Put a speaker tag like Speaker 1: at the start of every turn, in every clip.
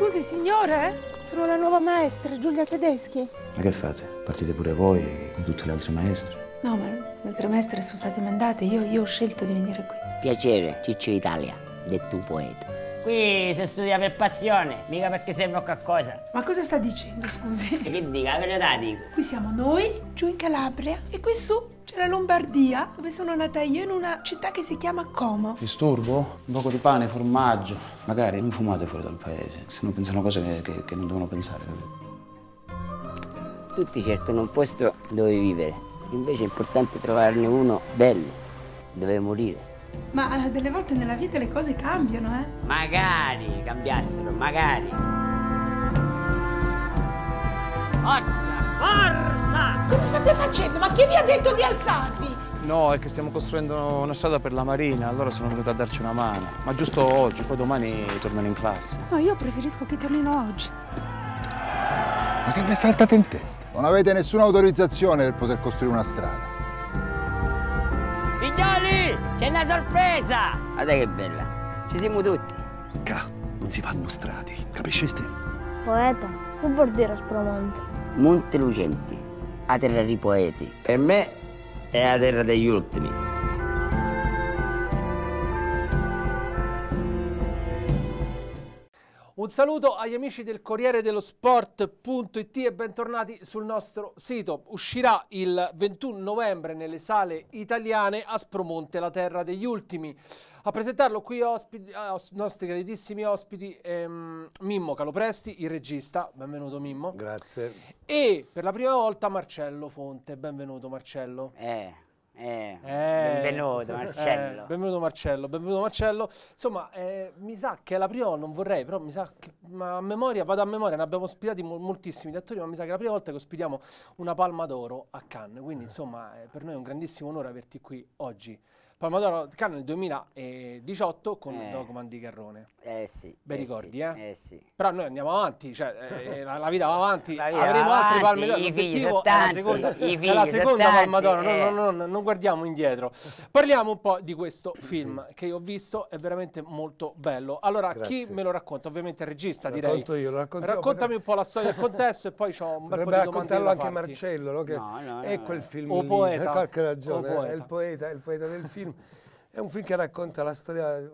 Speaker 1: Scusi, signore? Sono la nuova maestra, Giulia Tedeschi. Ma che fate? Partite pure voi con tutte le altre maestre? No, ma le altre maestre sono state mandate, io, io ho scelto di venire qui. Piacere, Ciccio Italia, del tuo poeta. Qui si studia per passione, mica perché sembra qualcosa. Ma cosa sta dicendo, scusi? E che dica, la verità dico. Qui siamo noi, giù in Calabria, e qui su c'è la Lombardia, dove sono nata io, in una città che si chiama Como. Disturbo? Un poco di pane, formaggio. Magari non fumate fuori dal paese, se no
Speaker 2: pensano cose che, che, che
Speaker 1: non devono pensare. Tutti cercano un posto dove vivere, invece è importante trovarne uno bello, dove morire. Ma eh, delle volte nella vita le cose cambiano, eh? Magari cambiassero, magari. Forza, forza! Cosa state facendo? Ma chi vi ha detto di alzarvi?
Speaker 2: No, è che stiamo costruendo una strada per la marina, allora sono venuta a darci una mano. Ma giusto oggi, poi domani tornano in classe.
Speaker 1: No, io preferisco che tornino oggi.
Speaker 3: Ma che vi è saltato in testa? Non avete nessuna autorizzazione per poter costruire una
Speaker 1: strada. C'è una sorpresa! Guarda ah, che bella! Ci siamo tutti! Ca, non si fanno strati, capisciste? Poeta,
Speaker 3: che vuol dire spromonte?
Speaker 1: Monte Lucenti, la terra di poeti. Per me è la terra degli ultimi.
Speaker 3: Un saluto agli amici del Corriere dello Sport.it e bentornati sul nostro sito. Uscirà il 21 novembre nelle sale italiane a Spromonte, la terra degli ultimi. A presentarlo qui ospiti, eh, os, nostri graditissimi ospiti ehm, Mimmo Calopresti, il regista, benvenuto Mimmo. Grazie. E per la prima volta Marcello Fonte, benvenuto Marcello.
Speaker 1: Eh. Eh, eh, benvenuto Marcello. Eh,
Speaker 3: benvenuto Marcello, benvenuto Marcello. Insomma, eh, mi sa che la prima non vorrei, però mi sa che ma a memoria, vado a memoria, ne abbiamo ospitati moltissimi di attori, ma mi sa che è la prima volta che ospitiamo una Palma d'Oro a Cannes. Quindi, insomma, eh, per noi è un grandissimo onore averti qui oggi. Pomodoro Canna nel 2018 con eh. Dogman di Garrone.
Speaker 1: Eh sì. Bei eh ricordi, sì, eh? Eh sì.
Speaker 3: Però noi andiamo avanti, cioè, eh, eh, la, la, vita va avanti, vita avremo avanti, altri palmi d'oro. L'obiettivo è la seconda, è la seconda palma d'oro, no, eh. no, no, non guardiamo indietro. Parliamo un po' di questo film mm-hmm. che ho visto, è veramente molto bello. Allora, Grazie. chi me lo racconta? Ovviamente il regista, lo direi. Racconto io, lo racconto Raccontami
Speaker 2: un po' la storia e il contesto e poi ho un bel po' di domande da anche Marcello, no? che è quel film o lì, poeta. per qualche ragione, è il poeta del film è un film che racconta la storia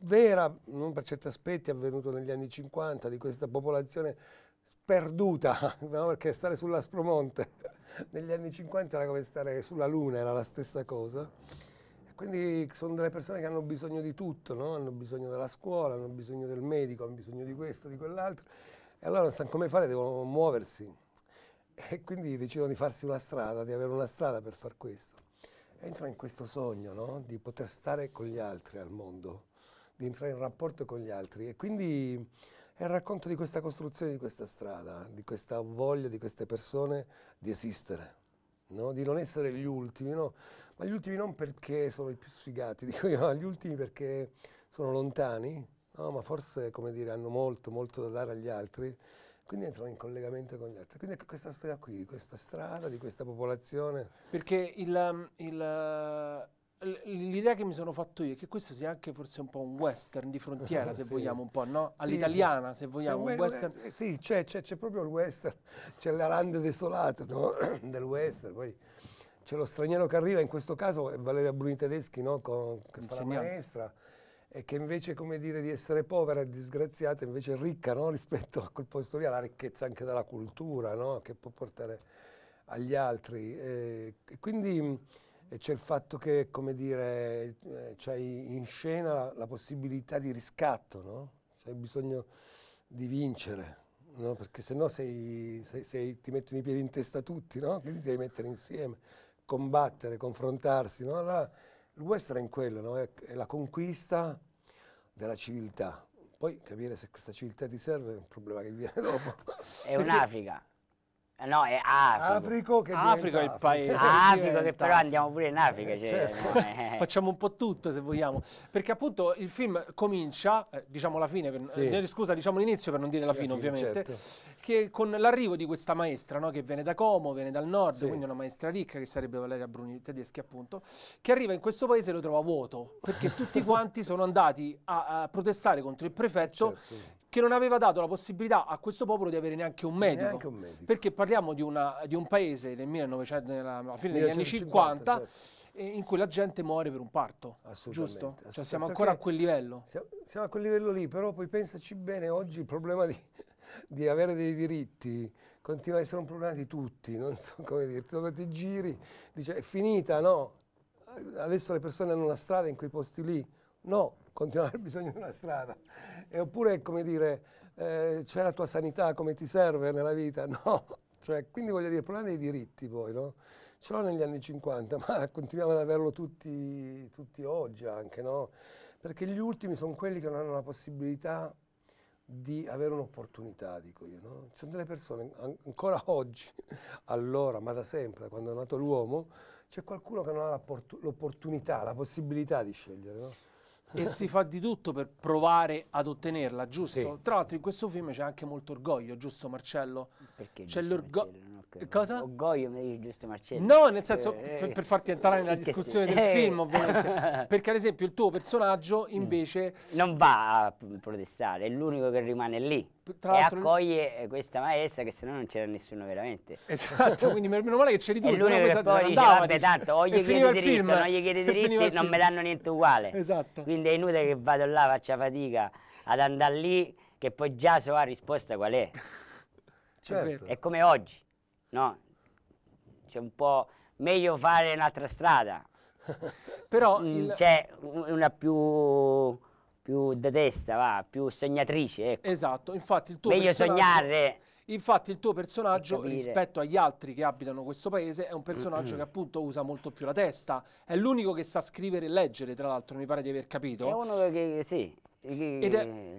Speaker 2: vera, non per certi aspetti, avvenuto negli anni 50 di questa popolazione sperduta, no? perché stare sull'Aspromonte negli anni 50 era come stare sulla Luna, era la stessa cosa. Quindi sono delle persone che hanno bisogno di tutto, no? hanno bisogno della scuola, hanno bisogno del medico, hanno bisogno di questo, di quell'altro, e allora non sanno come fare, devono muoversi. E quindi decidono di farsi una strada, di avere una strada per far questo entra in questo sogno no? di poter stare con gli altri al mondo, di entrare in rapporto con gli altri e quindi è il racconto di questa costruzione, di questa strada, di questa voglia di queste persone di esistere. No? di non essere gli ultimi, no? ma gli ultimi non perché sono i più sfigati, dico io, ma gli ultimi perché sono lontani, ma forse dire, hanno molto, molto da dare agli altri quindi entrano in collegamento con gli altri. Quindi ecco questa storia qui, di questa strada, di questa popolazione.
Speaker 3: Perché um, uh, l'idea che mi sono fatto io è che questo sia anche forse un po' un western di frontiera, se sì. vogliamo, un po', no? All'italiana, se vogliamo, un western. Sì,
Speaker 2: c'è, proprio il western, c'è la lande desolata no? del western, poi c'è lo straniero che arriva, in questo caso è Valeria Bruni Tedeschi, no? Con, che fa la maestra e che invece come dire, di essere povera e disgraziata invece è ricca no? rispetto a quel posto lì, la ricchezza anche della cultura no? che può portare agli altri. Eh, e quindi mm, c'è il fatto che come dire, eh, c'hai in scena la, la, possibilità di riscatto, no? c'hai bisogno di vincere. No? Perché se no sei, sei, sei, ti mettono i piedi in testa tutti, no? quindi devi mettere insieme, combattere, confrontarsi. No? Allora, il western è quello, no? è, è la conquista della civiltà. Poi capire se questa civiltà ti serve è un problema che viene dopo.
Speaker 1: è un'Africa. Eh, no, è Africa. Africo. che Africa è il paese. Africa che però andiamo pure in Africa. Cioè, certo. no, eh.
Speaker 3: Facciamo un po' tutto se vogliamo. Perché appunto il film comincia, eh, diciamo la fine, per, sì. eh, scusa, diciamo l'inizio per non dire la, la fine, fine, ovviamente, certo. che con l'arrivo di questa maestra no, che viene da Como, viene dal nord, sì. quindi una maestra ricca che sarebbe Valeria Bruni, tedeschi appunto, che arriva in questo paese e lo trova vuoto perché tutti quanti sono andati a, a protestare contro il prefetto certo che non aveva dato la possibilità a questo popolo di avere neanche un medico. Neanche un medico. Perché parliamo di, una, di un paese nel 1900, nella, alla fine 1950, degli anni 50
Speaker 2: certo. in cui la gente muore per un parto.
Speaker 3: Assolutamente. Cioè, assolutamente. Cioè siamo ancora Perché a
Speaker 2: quel livello. Siamo a quel livello lì, però poi pensaci bene, oggi il problema di, di avere dei diritti continua a essere un problema di tutti, non so come dirti, dove ti giri, dice è finita, no, adesso le persone hanno una strada in quei posti lì, no, continuare ad aver bisogno di una strada. E oppure, come dire, eh, c'è la tua sanità, come ti serve nella vita? No. Cioè, quindi voglio dire, il problema dei diritti poi, no? Ce l'ho negli anni 50, ma continuiamo ad averlo tutti, tutti oggi anche, no? Perché gli ultimi sono quelli che non hanno la possibilità di avere un'opportunità, dico io. No? Ci sono delle persone, an ancora oggi, allora, ma da sempre, quando è nato l'uomo, c'è qualcuno che non ha l'opportunità, la possibilità di scegliere. No? e si
Speaker 3: fa di tutto per provare ad ottenerla, giusto? Sì. Tra l'altro in questo film c'è anche molto orgoglio, giusto Marcello? Perché c'è l'orgoglio? Cosa? Orgoglio mi dice giusto Marcello. No, nel senso, eh, eh. per, per,
Speaker 1: farti entrare nella discussione sì. del film ovviamente, perché ad esempio il tuo personaggio mm. invece... Non va a protestare, è l'unico che rimane lì tra e accoglie eh, questa maestra che sennò non c'era nessuno veramente esatto quindi
Speaker 3: meno male che c'eri tu e l'unico che poi dice vabbè tanto o gli chiede diritto film. non gli chiedi diritti non mi danno
Speaker 1: niente uguale esatto quindi è inutile che vado là faccia fatica ad andare lì che poi già so la risposta qual è certo. è come oggi no c'è un po' meglio fare un'altra strada però mm, il... c'è una più più da testa, va, più sognatrice. Ecco. Esatto, infatti il tuo Meglio sognare.
Speaker 3: Infatti il tuo personaggio rispetto agli altri che abitano questo paese è un personaggio mm -hmm. che appunto usa molto più la testa, è l'unico che sa scrivere e leggere tra l'altro mi pare di aver capito. È uno
Speaker 1: che sì, è...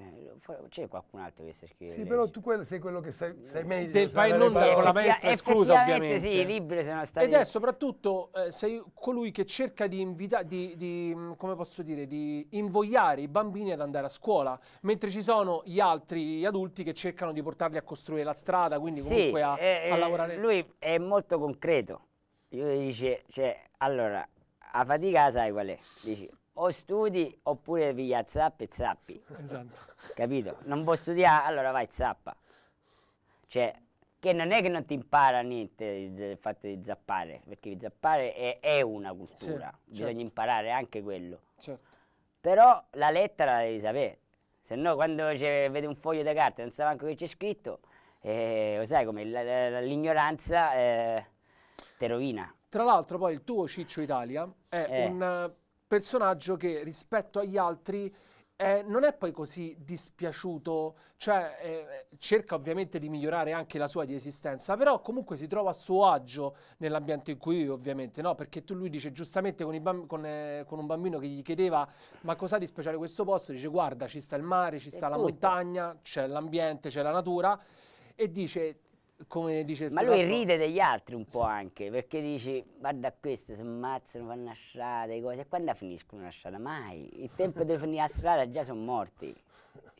Speaker 1: C'è qualcun altro che sa scrivere? Sì, però tu sei quello che
Speaker 2: sai, sai mm. meglio. Te fai in con la maestra esclusa, ovviamente. Sì, libri sono stati. Ed è soprattutto
Speaker 3: eh, sei colui che cerca di, invita- di, di, mm, come posso dire, di invogliare i bambini ad andare a scuola, mentre ci sono gli altri, gli adulti, che cercano di portarli a costruire
Speaker 1: la strada, quindi sì, comunque a, eh, eh a lavorare. Lui è molto concreto. Io gli dice, cioè, allora, a fatica sai qual è? Dici, o studi oppure via zappi e zappi. Esatto. Capito? Non puoi studiare, allora vai zappa. Cioè, che non è che non ti impara niente il fatto di zappare, perché zappare è, è una cultura, sì, bisogna certo. imparare anche quello. Certo. Però la lettera la devi sapere, se no quando vedi un foglio di carta e non sai neanche che c'è scritto, eh, lo sai come l'ignoranza eh, te rovina. Tra l'altro poi il tuo Ciccio Italia è eh. un
Speaker 3: personaggio che rispetto agli altri eh, non è poi così dispiaciuto, cioè eh, cerca ovviamente di migliorare anche la sua di esistenza, però comunque si trova a suo agio nell'ambiente in cui vive ovviamente, no? perché tu lui dice giustamente con, con, eh, con un bambino che gli chiedeva ma cos'ha di speciale questo posto, dice guarda ci sta il mare, ci sta è la tutto. montagna, c'è l'ambiente, c'è la natura e dice come dice il Ma lui fatto... ride
Speaker 1: degli altri un po' sì. anche, perché dice guarda queste, si ammazzano, fanno una strada, cose. E quando finiscono una strada? Mai. Il tempo di finire la strada già sono morti.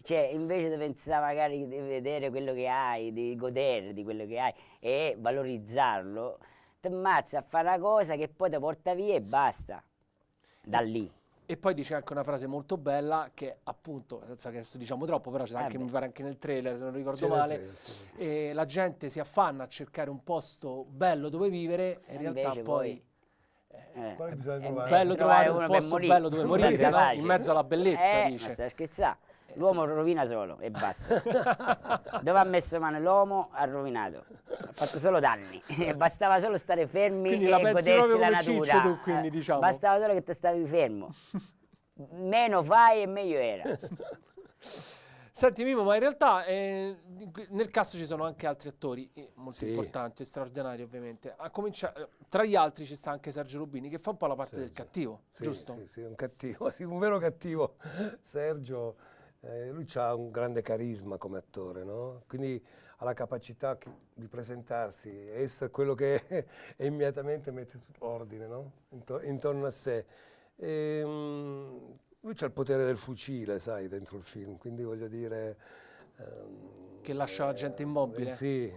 Speaker 1: Cioè, invece di pensare magari di vedere quello che hai, di godere di quello che hai e valorizzarlo, ti ammazza a fare una cosa che poi ti porta via e basta. Da
Speaker 3: lì. E poi dice anche una frase molto bella che appunto, senza che adesso diciamo troppo, però c'è eh anche, mi pare anche nel trailer, se non ricordo male, eh, la gente si affanna a cercare un posto bello dove vivere e in eh, realtà poi... poi
Speaker 1: eh, eh
Speaker 2: poi è trovare. bello trovare, un posto bello dove morire, no? in mezzo alla bellezza, dice. Ma stai
Speaker 1: scherzando. L'uomo rovina solo e basta. Dove ha messo mano l'uomo ha rovinato, ha fatto solo danni. Bastava solo stare fermi quindi e la godersi la natura. Tu, quindi, eh, diciamo. Bastava solo che te stavi fermo. Meno fai e meglio era. Senti Mimo, ma in realtà eh, nel cast ci
Speaker 3: sono anche altri attori eh, molto sì. importanti straordinari ovviamente. tra gli altri ci sta anche Sergio Rubini che fa un po' la parte Sergio. del cattivo, sì, giusto?
Speaker 2: Sì, sì, un cattivo, sì, un vero cattivo. Sergio eh, lui ha un grande carisma come attore, no? quindi ha la capacità di presentarsi, e essere quello che è immediatamente mette ordine no? Intor intorno a sé. E, um, lui ha il potere del fucile, sai, dentro il film, quindi voglio dire... Um, che lascia la gente immobile. Eh, sì,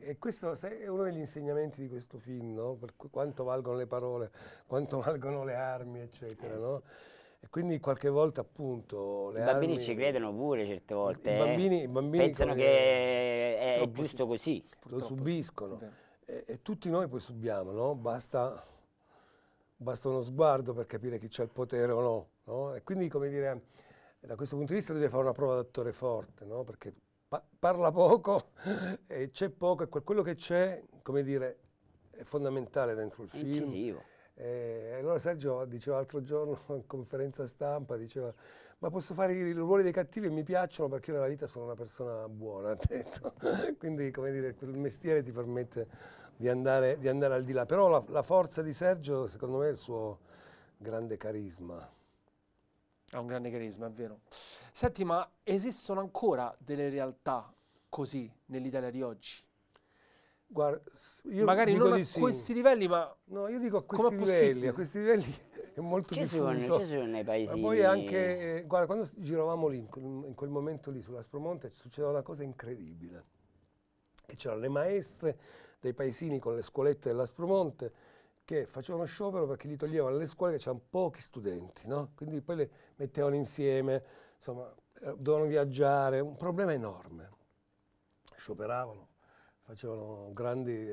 Speaker 2: e questo sai, è uno degli insegnamenti di questo film, no? per quanto valgono le parole, quanto valgono le armi, eccetera. Eh, sì. E quindi qualche volta appunto
Speaker 1: le I bambini armi, ci credono pure certe volte. I bambini, i eh. bambini pensano che è, è, giusto così. Lo
Speaker 2: subiscono. E, e, tutti noi poi subiamo, no? Basta, basta uno sguardo per capire chi c'è il potere o no, no, E quindi, come dire, da questo punto di vista lui deve fare una prova d'attore forte, no? Perché pa parla poco e c'è poco e quello che c'è, come dire, è fondamentale dentro il film. Incisivo e eh, allora Sergio diceva l'altro giorno in conferenza stampa, diceva ma posso fare i ruoli dei cattivi e mi piacciono perché io nella vita sono una persona buona, ha detto. Quindi come dire, quel mestiere ti permette di andare, di andare al di là. Però la, la, forza di Sergio secondo me è il suo grande carisma.
Speaker 3: Ha un grande carisma, è vero. Senti, ma esistono ancora delle realtà così nell'Italia di oggi?
Speaker 2: Guarda, io Magari dico non a sì. questi livelli, ma... No, io dico a questi livelli, a questi livelli è molto ci diffuso. Sono, ci sono nei paesi... Ma poi anche, eh, guarda, quando giravamo lì, in quel, in quel momento lì sulla Spromonte, succedeva una cosa incredibile. Che c'erano le maestre dei paesini con le scuolette della Spromonte che facevano sciopero perché li toglievano le scuole che c'erano pochi studenti, no? Quindi poi le mettevano insieme, insomma, eh, dovevano viaggiare, un problema enorme. Scioperavano, facevano grandi,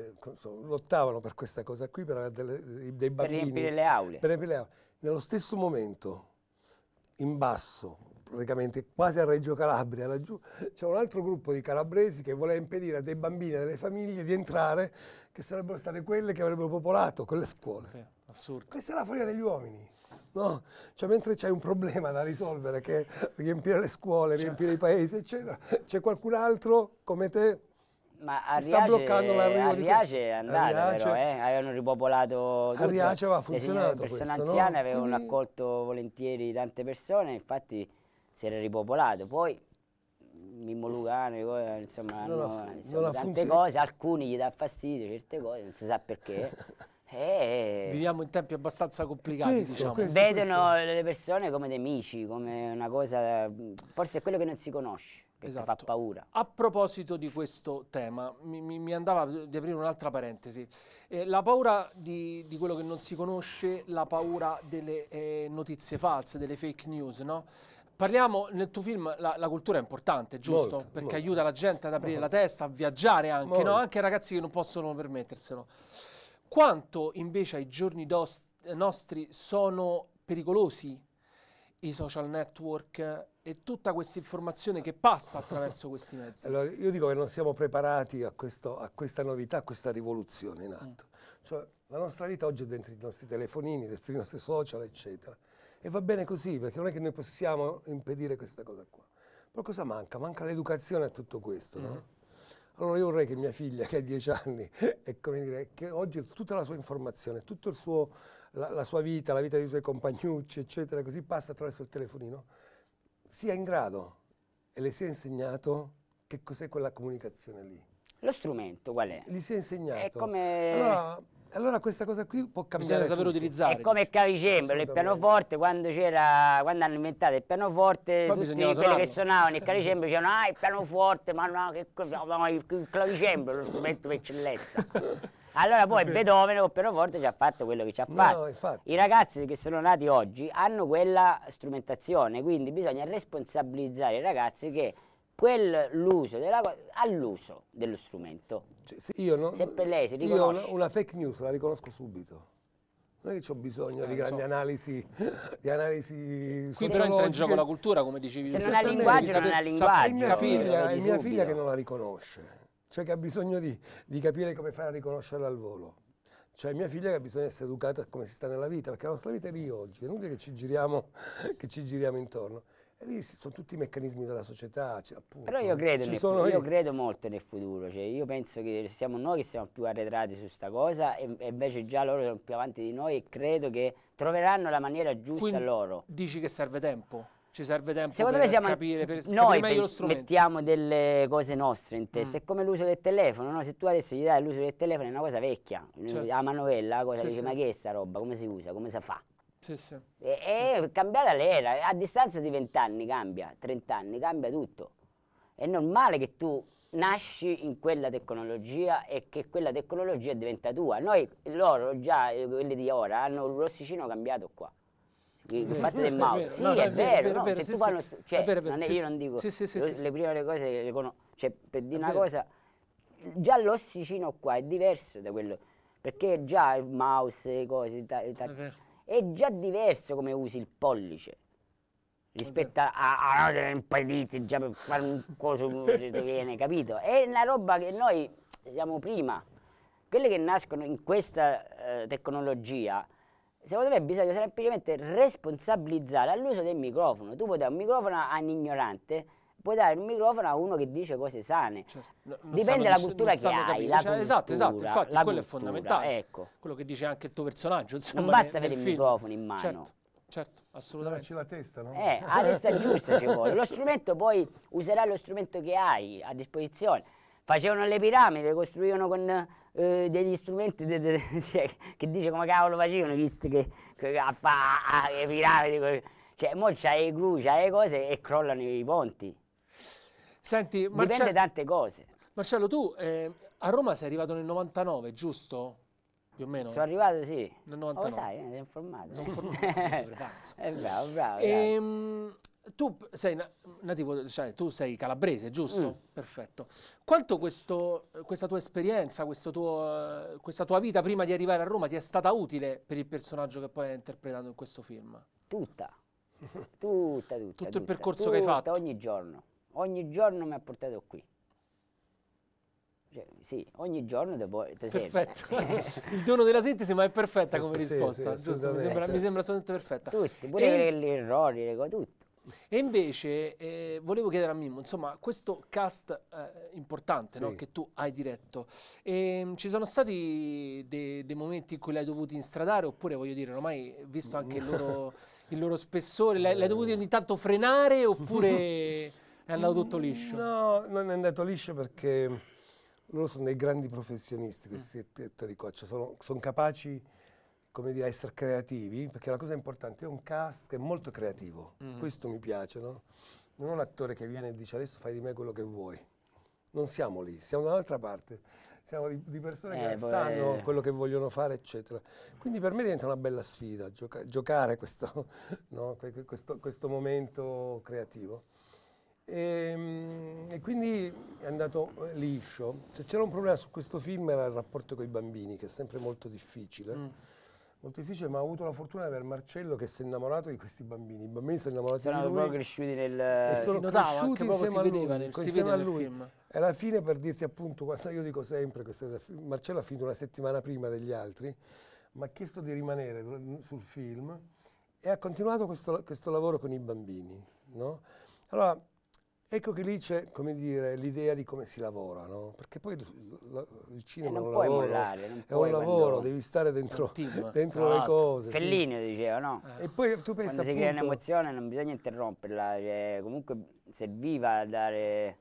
Speaker 2: lottavano per questa cosa qui, per avere delle, dei bambini. Per riempire le aule. Per riempire le aule. Nello stesso momento, in basso, praticamente quasi a Reggio Calabria, laggiù, c'è un altro gruppo di calabresi che voleva impedire a dei bambini e delle famiglie di entrare, che sarebbero state quelle che avrebbero popolato quelle scuole. Okay, assurdo. Questa è la follia degli uomini. No? Cioè, mentre c'è un problema da risolvere, che è riempire le scuole, riempire cioè. i paesi, eccetera, c'è qualcun altro come te
Speaker 1: ma Ariace, sta bloccando l'arrivo di questo. è andata Ariace, però, eh? avevano ripopolato tutto. Ariace aveva funzionato Le persone questo, anziane no? avevano Quindi... accolto volentieri tante persone, infatti si era ripopolato. Poi Mimmo Lugano eh, insomma, non hanno, insomma, tante cose, alcuni gli dà fastidio, certe cose, non si sa perché. Eh, eh, Viviamo in tempi abbastanza complicati. Questo, diciamo. questo, Vedono questo. le persone come dei amici, come una cosa. Forse è quello che non si conosce che esatto. fa paura. A proposito di questo
Speaker 3: tema, mi, mi andava di aprire un'altra parentesi. Eh, la paura di, di, quello che non si conosce, la paura delle eh, notizie false, delle fake news, no? Parliamo nel tuo film, la, la cultura è importante, giusto? Molto, Perché molto. aiuta la gente ad aprire molto. la testa, a viaggiare anche, no? Anche ragazzi che non possono permetterselo. Quanto invece ai giorni nostri sono pericolosi i social network e tutta questa informazione che passa attraverso questi mezzi? Allora, io
Speaker 2: dico che non siamo preparati a, questo, a questa novità, a questa rivoluzione in atto. Mm. Cioè, la nostra vita oggi è dentro i nostri telefonini, dentro i nostri social, eccetera. E va bene così, perché non è che noi possiamo impedire questa cosa qua. Però cosa manca? Manca l'educazione a tutto questo, mm. Allora io vorrei che mia figlia, che ha dieci anni, e come dire, che oggi tutta la sua informazione, tutto il suo la, la sua vita, la vita dei suoi compagnucci, eccetera, così passa attraverso il telefonino, sia in grado e le sia insegnato che cos'è quella comunicazione lì.
Speaker 1: Lo strumento qual è? Gli
Speaker 2: si è insegnato. È come... Allora, allora questa cosa qui può cambiare. Bisogna saper utilizzare. È come il clavicembalo, il pianoforte,
Speaker 1: quando, quando, hanno inventato il pianoforte, Poi tutti quelli suonarlo. che suonavano il clavicembalo dicevano ah il pianoforte, ma no, che cosa, no, il clavicembalo è lo strumento per eccellenza. Allora poi Beethoven però a volte ci ha fatto quello che ci ha fatto. No, I ragazzi che sono nati oggi hanno quella strumentazione, quindi bisogna responsabilizzare i ragazzi che quell'uso all'uso dello strumento. Cioè, se io no, Sempre lei si riconosce. Io
Speaker 2: una fake news la riconosco subito. Non è che ho bisogno eh, di grandi so. analisi, di analisi Qui però entra in gioco la cultura, come dicevi. Se non ha linguaggio, non ha linguaggio. È mia figlia, è mia figlia che non la riconosce cioè che ha bisogno di, di capire come fare a riconoscerla al volo. Cioè mia figlia che bisogna essere educata come si sta nella vita, perché la nostra vita è lì oggi, è inutile che ci giriamo, che ci giriamo intorno. E lì sono tutti i meccanismi della società. Cioè, appunto, Però io credo, nel, io
Speaker 1: credo, molto nel futuro, cioè, io penso che siamo noi che siamo più arretrati su sta cosa e, e, invece già loro sono più avanti di noi e credo che troveranno la maniera giusta Quindi, loro. Dici che serve tempo? ci serve tempo Secondo per siamo, capire per noi capire meglio mettiamo delle cose nostre in testa, mm. è come l'uso del telefono, no? se tu adesso gli dai l'uso del telefono è una cosa vecchia, certo. a manovella, la cosa sì, dice, sì. ma che è sta roba, come si usa, come si fa? Sì, sì. E, certo. è cambiata l'era, a distanza di 20 anni cambia, 30 anni cambia tutto, è normale che tu nasci in quella tecnologia e che quella tecnologia diventa tua, noi loro già, eh, quelli di ora, hanno il rossicino cambiato qua di combattere il mouse. Sì, è vero, se tu parli, cioè, non è, io non dico, sì, sì, sì, le prime cose le conosco, cioè, per dire una cosa, già l'ossicino qua è diverso da quello, perché già il mouse, le cose, ta, ta, è già diverso come usi il pollice rispetto a, a, a impedite già per fare un coso che viene capito è una roba che noi siamo prima quelle che nascono in questa eh, tecnologia secondo me bisogna semplicemente responsabilizzare all'uso del microfono. Tu puoi dare un microfono a un ignorante, puoi dare un microfono a uno che dice cose sane. Cioè, no, Dipende dalla cultura che hai. La cioè, cultura, esatto, esatto, infatti quello cultura, è fondamentale. Ecco.
Speaker 3: Quello che dice anche il tuo personaggio. Insomma, non basta avere il film. microfono in mano. Certo. Certo,
Speaker 2: assolutamente. Ci la testa, no? Eh, la
Speaker 1: testa giusta ci vuole. Lo strumento poi userai lo strumento che hai a disposizione facevano le piramidi, costruivano con eh, degli strumenti de, de, cioè, che dice come cavolo facevano, visto che, che a, le piramidi, cioè mo c'hai i gru, c'hai le cose e crollano i ponti. Senti, Dipende Marcello, Dipende tante cose. Marcello, tu
Speaker 3: eh, a Roma sei arrivato nel 99, giusto? più o meno? Sono arrivato, sì. Nel 99. Lo sai, eh,
Speaker 1: sei informato. Non informato, eh, bravo, bravo. E, ehm, bravo. Tu
Speaker 3: sei nativo, cioè, tu sei calabrese, giusto? Mm. Perfetto. Quanto questo, questa tua esperienza, tuo, questa tua vita prima di arrivare a Roma ti è stata utile per il personaggio che poi hai interpretato in questo film? Tutta,
Speaker 1: tutta, tutta. Tutto il percorso tutta, che hai fatto? Ogni giorno, ogni giorno mi ha portato qui. Cioè, sì, ogni giorno devo... Perfetto, il dono della sintesi ma è perfetta come sì, risposta, giusto, mi, sembra, mi sembra, assolutamente perfetta. Tutti, pure e... gli errori, le cose, tutto. E
Speaker 3: invece eh, volevo chiedere a Mimmo, insomma, questo cast eh, importante sì. no, che tu hai diretto, e, ehm, ci sono stati dei de momenti in cui l'hai dovuto instradare oppure, voglio dire, ormai visto mm. anche il loro, il loro spessore, l'hai, dovuto ogni tanto frenare oppure è andato mm, tutto liscio?
Speaker 2: No, non è andato liscio perché loro sono dei grandi professionisti, questi mm. attori qua, cioè sono, sono capaci come dire, essere creativi, perché la cosa importante è un cast che è molto creativo, mm. questo mi piace, no? Non un attore che viene e dice adesso fai di me quello che vuoi, non siamo lì, siamo da un'altra parte, siamo di, di persone eh, che beh. sanno eh. quello che vogliono fare, eccetera. Quindi per me diventa una bella sfida gioca giocare questo, no? questo, questo, momento creativo. E, ehm, e, quindi è andato eh, liscio. Se c'era un problema su questo film era il rapporto con i bambini, che è sempre molto difficile. Mm Molto difficile, ma ho avuto la fortuna di aver Marcello che si è innamorato di questi bambini. I bambini sono innamorati Saranno di lui. Sono
Speaker 1: cresciuti nel... E sono si cresciuti insieme si vedeva nel, si vede a lui. Film.
Speaker 2: E alla fine, per dirti appunto, quando io dico sempre, questa, Marcello ha finito una settimana prima degli altri, mi ha chiesto di rimanere sul film e ha continuato questo, questo lavoro con i bambini. No? Allora, Ecco che lì c'è, come dire, l'idea di come si lavora, no? Perché poi
Speaker 1: la, il cinema eh, non è un lavoro, mollare, non è un lavoro, devi stare dentro, dentro le cose. Fellini sì. diceva, no? Eh. E poi tu pensi Quando appunto... si crea un'emozione non bisogna interromperla, cioè, comunque serviva a dare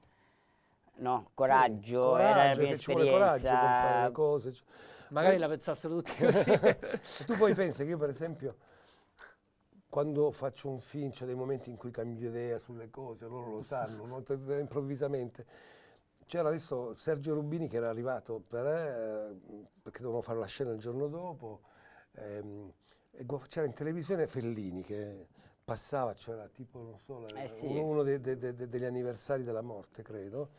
Speaker 1: no? coraggio, sì, coraggio era la mia ci vuole coraggio per fare le cose. Cioè. Magari eh. la pensassero tutti così. tu poi pensi
Speaker 2: che io per esempio quando faccio un film c'è dei momenti in cui cambio idea sulle cose, loro lo sanno, no? improvvisamente. C'era adesso Sergio Rubini che era arrivato per, eh, perché dovevamo fare la scena il giorno dopo, ehm, c'era in televisione Fellini che passava, c'era tipo, non so, eh sì. uno de, de, de, degli anniversari della morte, credo,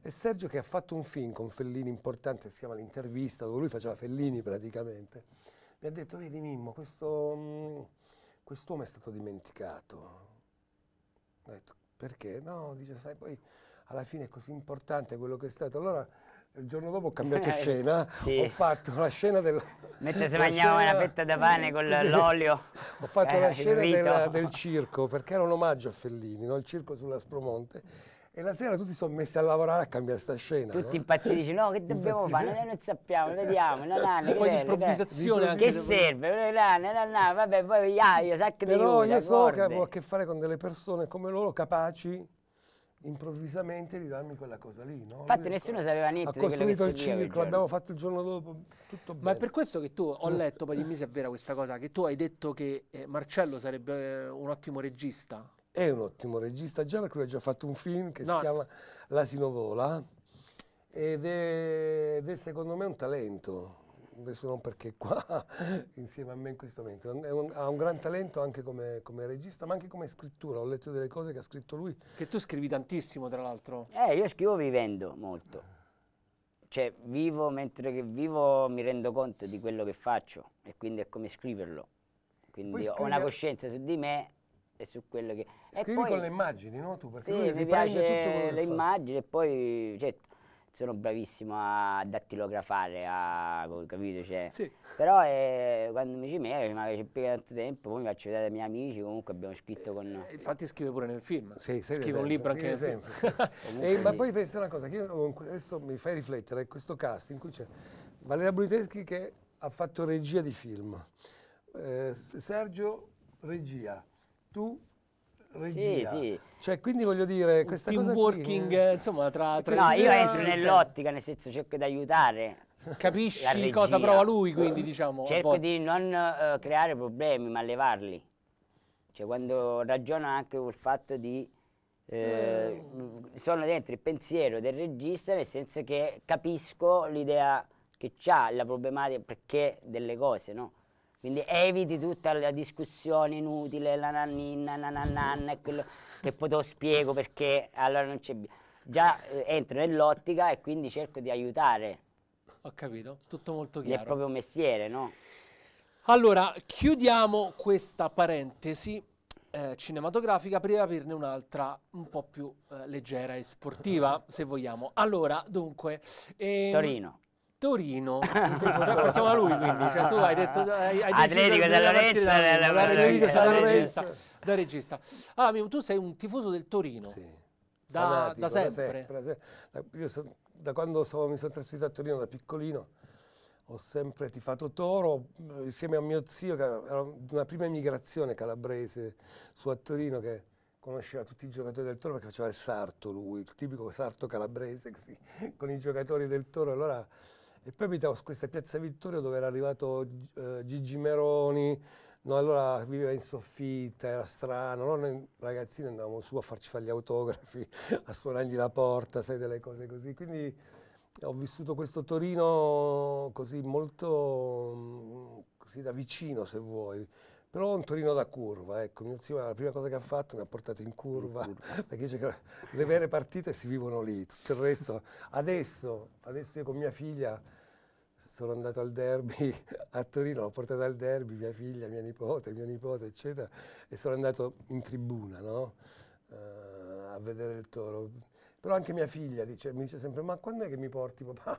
Speaker 2: e Sergio che ha fatto un film con Fellini importante, si chiama L'intervista, dove lui faceva Fellini praticamente, mi ha detto, vedi Mimmo, questo... Mh, mm, quest'uomo è stato dimenticato. Ho detto, perché? No, dice, sai, poi alla fine è così importante quello che è stato. Allora il giorno dopo ho cambiato scena, sì. ho fatto la scena del... Mentre si mangiava una fetta da pane con l'olio. ho fatto eh, la scena del, del, circo, perché era un omaggio a Fellini, no? il circo sulla sull'Aspromonte e la sera tutti sono messi a lavorare a cambiare sta scena. Tutti no? impazziti, dici,
Speaker 1: no, che dobbiamo fare? Noi non sappiamo, vediamo, no, no, no, poi cioè, improvvisazione anche. Che serve? vabbè, poi io, io sa che Però io so che avevo
Speaker 2: a che fare con delle persone come loro capaci improvvisamente di darmi quella cosa lì. No? Infatti nessuno sapeva niente. Ha costruito il circo, l'abbiamo fatto il giorno dopo, tutto bene. Ma è per questo che tu, ho letto, poi dimmi se è vera questa
Speaker 3: cosa, che tu hai detto che eh, Marcello sarebbe eh, un ottimo regista
Speaker 2: è un ottimo regista già perché lui ha già fatto un film che no. si chiama L'asino vola ed è, ed è, secondo me un talento adesso non perché qua insieme a me in questo momento un, ha un gran talento anche come, come, regista ma anche come scrittura ho letto delle cose che ha scritto lui che tu scrivi tantissimo tra l'altro
Speaker 1: eh io scrivo vivendo molto cioè vivo mentre che vivo mi rendo conto di quello che faccio e quindi è come scriverlo quindi ho una coscienza su di me e su quello che... Scrivi poi, con le immagini,
Speaker 2: no? Tu, perché sì, mi piace tutto le immagini
Speaker 1: e poi certo, sono bravissimo a dattilografare, a, capito? Cioè, sì. Però eh, quando mi ci metto, ma che c'è tanto tempo, poi mi faccio vedere ai miei amici, comunque abbiamo scritto con... Eh, infatti scrive pure nel film, sì, scrive un libro anche nel
Speaker 2: film. e, ma poi pensa una cosa, che io, adesso mi fai riflettere, questo cast in cui c'è Valeria Bruteschi che ha fatto regia di film, eh, Sergio regia, tu regia. Sì, sì. Cioè, quindi voglio dire, questa team cosa working, qui, eh, insomma, tra tre No, io entro nell'ottica,
Speaker 1: nel senso cerco di aiutare. Capisci cosa prova lui, quindi diciamo. Cerco di non uh, creare problemi, ma allevarli. Cioè, quando ragiono anche col fatto di eh, mm. sono dentro il pensiero del regista, nel senso che capisco l'idea che ha la problematica perché delle cose, no? Quindi eviti tutta la discussione inutile, la nannina, la nananna, quello che poi te lo spiego perché allora non c'è Già eh, entro nell'ottica e quindi cerco di aiutare. Ho capito, tutto molto chiaro. È proprio un mestiere, no? Allora,
Speaker 3: chiudiamo questa parentesi eh, cinematografica per aprirne un'altra un po' più eh, leggera e sportiva, se vogliamo. Allora, dunque... Ehm, Torino. Torino, partiamo da lui quindi, cioè, tu hai detto hai, hai Atletico eh, da Lorenzo, da, da, da, regista, da, regista,
Speaker 2: da regista. Ah, tu sei un tifoso del Torino. Sì. Da, Fanatico, da, sempre. Da, sempre, da, sempre. So, da quando so, mi sono trasferito a Torino da piccolino ho sempre tifato Toro insieme a mio zio che era una prima emigrazione calabrese su a Torino che conosceva tutti i giocatori del Toro perché faceva il sarto lui, il tipico sarto calabrese così, con i giocatori del Toro. Allora e poi abitavo su questa piazza Vittorio dove era arrivato eh, Gigi Meroni, no, allora viveva in soffitta, era strano, no? noi ragazzini andavamo su a farci fare gli autografi, a suonargli la porta, sai, delle cose così. Quindi eh, ho vissuto questo Torino così molto, mm, così da vicino se vuoi, però un Torino da curva, ecco, mio zio la prima cosa che ha fatto mi ha portato in curva, in curva. perché dice che le vere partite si vivono lì, tutto il resto, adesso, adesso io con mia figlia sono andato al derby a Torino, l'ho portata al derby mia figlia, mia nipote, mio nipote, eccetera, e sono andato in tribuna no? uh, a vedere il toro. Però anche mia figlia dice, mi dice sempre, ma quando è che mi porti papà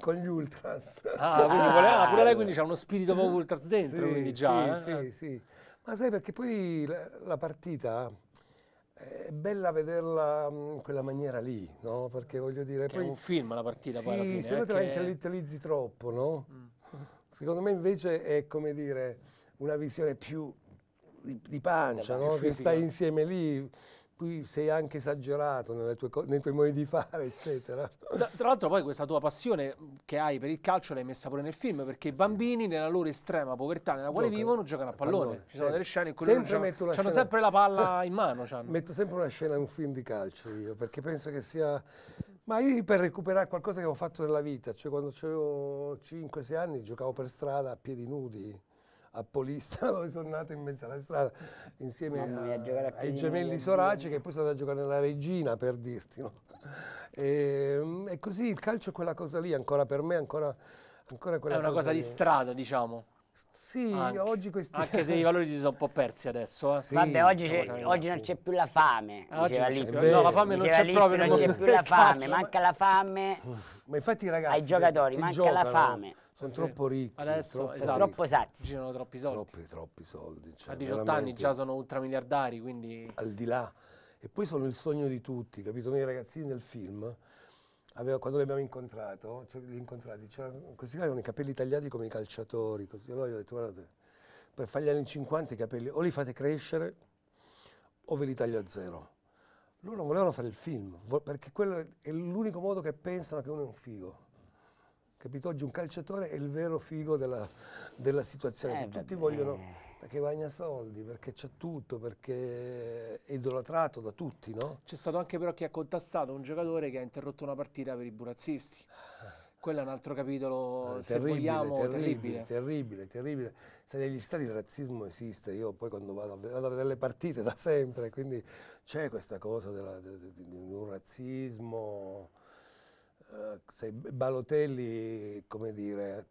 Speaker 2: con gli ultras? Ah, quindi voleva, ah, pure lei quindi c'ha uno spirito proprio ultras dentro, sì, quindi già. Sì, eh? sì, sì. Ma sai perché poi la, la partita è bella vederla mm, in quella maniera lì, no? Perché voglio dire... Che poi, è un film la partita sì, poi alla fine. se no eh, te la intellettualizzi troppo, no? Mm. Secondo me invece è, come dire, una visione più di, di pancia, no? Che stai insieme lì qui sei anche esagerato tue, nei tuoi modi di fare, eccetera. Da, tra, l'altro poi questa tua
Speaker 3: passione che hai per il calcio l'hai messa pure nel film, perché i bambini nella loro estrema povertà nella quale giocano, vivono giocano a pallone. pallone. Ci sono sempre, delle scene in cui loro giocano, hanno sempre la palla in
Speaker 2: mano. C'hanno. Metto sempre una scena in un film di calcio io, perché penso che sia... Ma io per recuperare qualcosa che avevo fatto nella vita, cioè quando avevo 5-6 anni giocavo per strada a piedi nudi, a Polista dove sono nato in mezzo alla strada insieme mia, a, a ai gemelli Soraci che poi sono andato a giocare nella Regina per dirti no? e, ehm, e, così il calcio è quella cosa lì ancora per me ancora, ancora quella cosa è una cosa, cosa di strada diciamo sì, anche.
Speaker 1: oggi questi... Anche se i valori
Speaker 3: si sono un po' persi adesso. Eh. Sì, Vabbè, oggi, oggi non
Speaker 1: c'è più la fame. Ah, oggi no, la fame non c'è proprio. Non c'è più la fame, manca la fame. Ma infatti ragazzi... Ai giocatori, manca giocano. la fame. Sono troppo ricchi. Adesso troppo, esatto, esatti. troppo sazi. Girano troppi
Speaker 3: soldi. Troppi, troppi soldi. Cioè, a 18 anni già sono ultramiliardari, quindi...
Speaker 2: Al di là. E poi sono il sogno di tutti, capito? Noi ragazzini del film, avevo, quando li abbiamo incontrato, cioè, li incontrati, questi qua avevano i capelli tagliati come i calciatori, così. Allora gli ho detto, guardate, per fargli anni 50 i capelli o li fate crescere o ve li taglio a zero. Loro non volevano fare il film, perché quello è l'unico modo che pensano che uno è un figo Capito? Oggi un calciatore è il vero figo della, della situazione, eh, tutti vogliono perché guadagna soldi, perché c'è tutto, perché è idolatrato da tutti, no?
Speaker 3: C'è stato anche però chi ha contestato un giocatore che ha interrotto una partita per i burazzisti. Quello è un altro capitolo, eh, terribile, vogliamo, terribile, terribile.
Speaker 2: Terribile, terribile. Se negli stati il razzismo esiste, io poi quando vado a, vado a vedere le partite da sempre, quindi c'è questa cosa della, di, di, di un razzismo eh, se Balotelli come dire,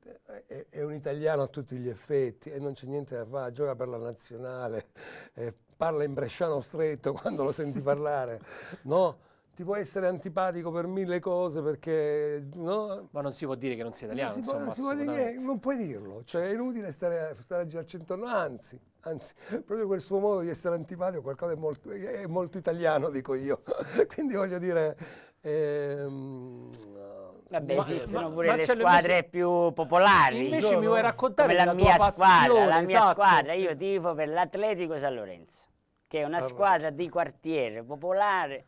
Speaker 2: è, è, un italiano a tutti gli effetti e non c'è niente da fare, gioca per la nazionale, eh, parla in bresciano stretto quando lo senti parlare, no? Ti può essere antipatico per mille cose perché... No? Ma non si può dire che non sia italiano, non si insomma, può, si può dire, non puoi dirlo, cioè è inutile stare a, stare a girarci intorno, anzi, anzi, proprio quel suo modo di essere antipatico è molto, è molto italiano, dico io. Quindi voglio dire Ehm, Vabbè, ma, esistono pure Marcello, le squadre invece,
Speaker 1: più popolari. Invece mi vuoi raccontare la, la, mia passione, squadra, la mia esatto. squadra, io tifo per l'Atletico San Lorenzo, che è una allora. squadra di quartiere popolare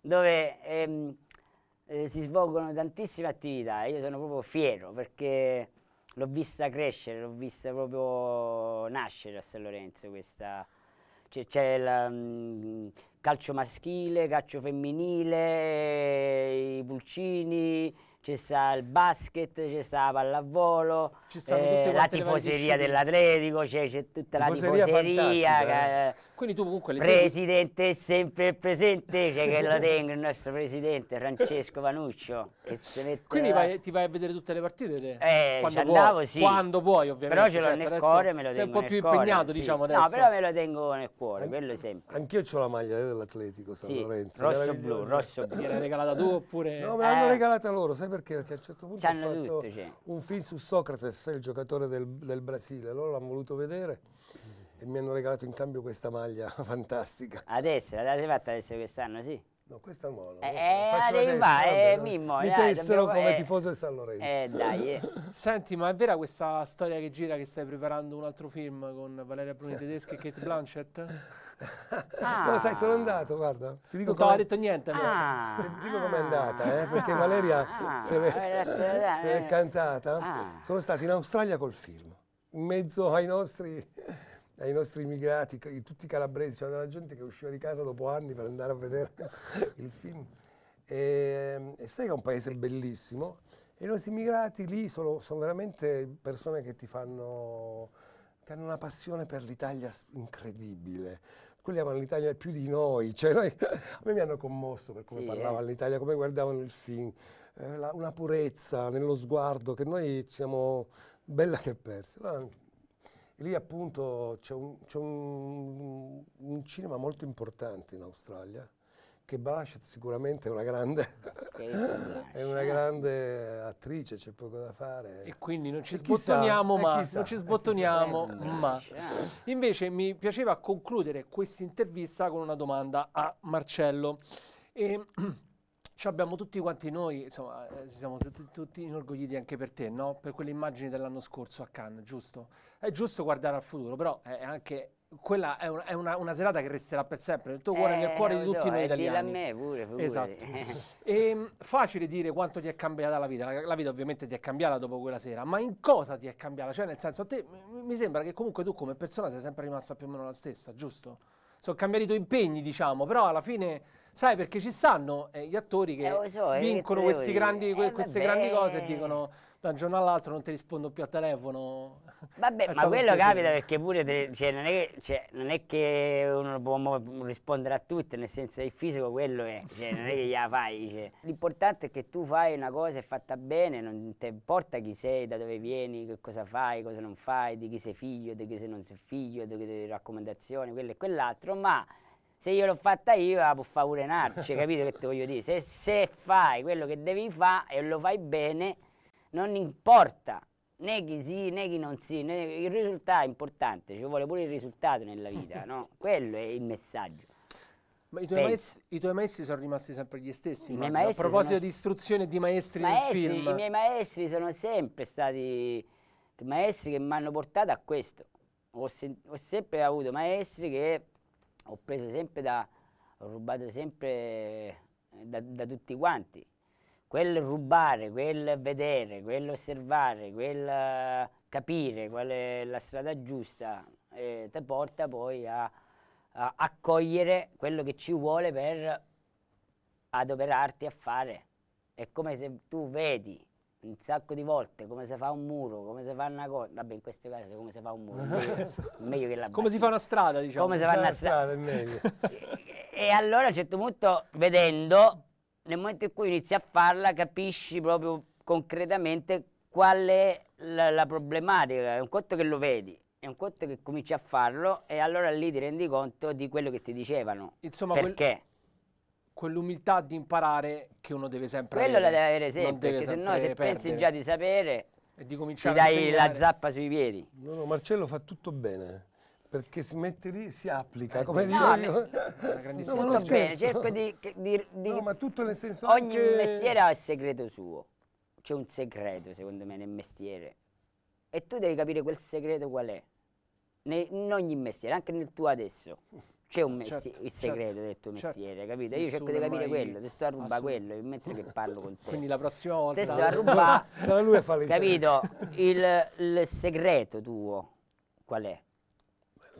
Speaker 1: dove ehm, eh, si svolgono tantissime attività. Io sono proprio fiero perché l'ho vista crescere, l'ho vista proprio nascere a San Lorenzo questa c'è il um, mm, calcio maschile, calcio femminile, i pulcini, c'è il basket, c'è sta la pallavolo, eh, la tifoseria dell'Atletico, c'è tutta tifoseria la tifoseria, eh. eh. Quindi tu comunque le Presidente sei... sempre presente, che, che lo tengo il nostro presidente Francesco Vanuccio. Quindi vai,
Speaker 3: ti vai a vedere tutte le partite? Te? Eh, quando puoi, andavo, sì. Quando puoi ovviamente. Però ce l'ho certo, nel cuore, me lo tengo Sei un po'
Speaker 1: più cuore, impegnato sì. diciamo adesso. No, però me lo tengo nel cuore, An quello sempre. Anch'io ho la maglia dell'Atletico
Speaker 2: San sì, Lorenzo. rosso blu, rosso blu. Gliel'hai regalata tu oppure? No, me l'hanno eh. regalata loro, sai perché? Perché a un certo
Speaker 1: punto C'hanno fatto tutto,
Speaker 2: un film su Socrates, il giocatore del, del Brasile, loro l'hanno voluto vedere e mi hanno regalato in cambio questa maglia fantastica. Adesso, la l'avete fatta adesso quest'anno, sì? No, questa no. no. Eh, eh, adesso, devi fare, eh, Mimmo. Mi dai, tessero dobbiamo... come eh. tifoso del San Lorenzo. Eh, dai. Eh.
Speaker 3: Senti, ma è vera questa storia che gira che stai preparando un altro film con Valeria Bruni Tedeschi e Kate Blanchett? Ah. No, sai, sono
Speaker 2: andato, guarda.
Speaker 3: Ti dico non ti ha detto niente. Ah. Ti dico ah. com'è andata, eh, ah. perché Valeria ah. se l'è eh,
Speaker 2: cantata. Ah. Sono stato in Australia col film, in mezzo ai nostri ai nostri immigrati, tutti i calabresi, c'era della gente che usciva di casa dopo anni per andare a vedere il film. E, ehm, e sai che è un paese bellissimo e i nostri immigrati lì sono, sono veramente persone che ti fanno, che hanno una passione per l'Italia incredibile. Quelli amano l'Italia più di noi, cioè noi, a me mi hanno commosso per come sì, parlavano eh. l'Italia, come guardavano il film, eh, la, una purezza nello sguardo che noi siamo bella che persi. Allora, lì appunto c'è un, un, un, cinema molto importante in Australia, che Blanchett sicuramente è una grande, è una grande attrice, c'è poco da fare. E quindi non ci sbottoniamo chissà, ma, chissà, non ci sbottoniamo eh, ma.
Speaker 3: Invece mi piaceva concludere questa intervista con una domanda a Marcello. E, ci cioè, abbiamo tutti quanti noi, insomma, eh, ci siamo tutti, tutti, inorgogliti anche per te, no? Per quelle immagini dell'anno scorso a Cannes, giusto? È giusto guardare al futuro, però è anche quella è, un, è una, una, serata che resterà per sempre nel tuo cuore eh, nel cuore di tutti noi italiani. a me pure, pure. Esatto. e, ehm, facile dire quanto ti è cambiata la vita. La, la, vita ovviamente ti è cambiata dopo quella sera, ma in cosa ti è cambiata? Cioè nel senso, a te mi sembra che comunque tu come persona sei sempre rimasta più o meno la stessa, giusto? Sono cambiati i tuoi impegni, diciamo, però alla fine Sai, perché ci stanno eh, gli attori che eh, so, eh, vincono questi grandi, que eh, queste vabbè. grandi cose e dicono da un giorno all'altro non ti rispondo più al telefono.
Speaker 1: Vabbè, ma quello capita perché pure te, cioè, non, è che, cioè, non, è che, uno può rispondere a tutti, nel senso che il fisico quello è, cioè, non è che gliela fai. Cioè. L'importante è che tu fai una cosa e fatta bene, non ti importa chi sei, da dove vieni, che cosa fai, cosa non fai, di chi sei figlio, di chi sei non sei figlio, di, di raccomandazioni, quello e quell'altro, ma se io l'ho fatta io la può fare pure Narci, cioè, capito che ti voglio dire? Se, se fai quello che devi fare e lo fai bene, non importa né chi sì né chi non sì, il risultato è importante, ci vuole pure il risultato nella vita, no? Quello è il messaggio. Ma i tuoi, maestri,
Speaker 3: i tuoi, maestri, sono rimasti sempre gli stessi. A proposito di istruzione di maestri, maestri nel film. I miei
Speaker 1: maestri sono sempre stati maestri che mi hanno portato a questo. Ho, ho sempre avuto maestri che ho preso sempre da, ho rubato sempre eh, da, da tutti quanti. Quel rubare, quel vedere, osservare, quel eh, capire qual è la strada giusta, eh, ti porta poi a, a accogliere quello che ci vuole per adoperarti a fare. È come se tu vedi un sacco di volte come si fa un muro, come si fa una cosa, vabbè in questo caso come si fa un muro, meglio che la Come si fa una strada diciamo. Come si fa una strada, è meglio. e allora a un certo punto vedendo, nel momento in cui inizi a farla capisci proprio concretamente qual è la, la problematica, è un conto che lo vedi, è un conto che cominci a farlo e allora lì ti rendi conto di quello che ti dicevano. Insomma, perché? Quel
Speaker 3: quell'umiltà di imparare che uno deve sempre Quello avere. Quello la deve avere sempre, non perché se no se perdere.
Speaker 1: pensi già di sapere e di cominciare ti dai la zappa sui piedi. No, no,
Speaker 2: Marcello fa tutto bene. Perché si mette lì, si applica, eh, come dico no, certo. io. No, ma bene, cerco di,
Speaker 1: di, di... No, ma tutto nel senso Ogni anche... mestiere ha il segreto suo. C'è un segreto, secondo me, nel mestiere. E tu devi capire quel segreto qual è. in ogni mestiere, anche nel tuo adesso c'è un certo, il segreto certo, del tuo certo. mestiere, certo. capito? Io cerco di capire quello, ti sto a rubare quello, mentre che parlo con te. Quindi la prossima volta... Te sto a rubare... Sarà lui a fare Capito? Il, il, segreto tuo qual è?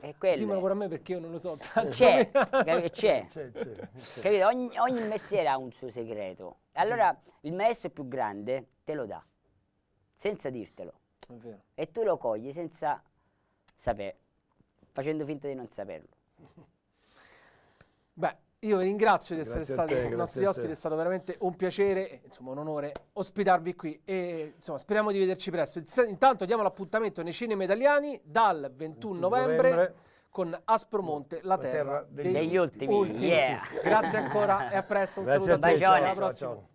Speaker 1: È quello. Dimmelo pure a me perché io non lo so. C'è, c'è. Capito? Ogni, ogni mestiere ha un suo segreto. Allora il maestro più grande te lo dà, senza dirtelo. E tu lo cogli senza sapere, facendo finta di non saperlo. Beh, io vi ringrazio
Speaker 3: di essere stati i nostri ospiti, è stato veramente un piacere, insomma un onore ospitarvi qui e insomma speriamo di vederci presto. Intanto diamo l'appuntamento nei cinema italiani dal 21 novembre, novembre. con Aspromonte, la, la terra, terra degli, degli ultimi. ultimi. Yeah. Grazie ancora e a presto, un grazie saluto a, te, ciao, alla ciao, Ciao.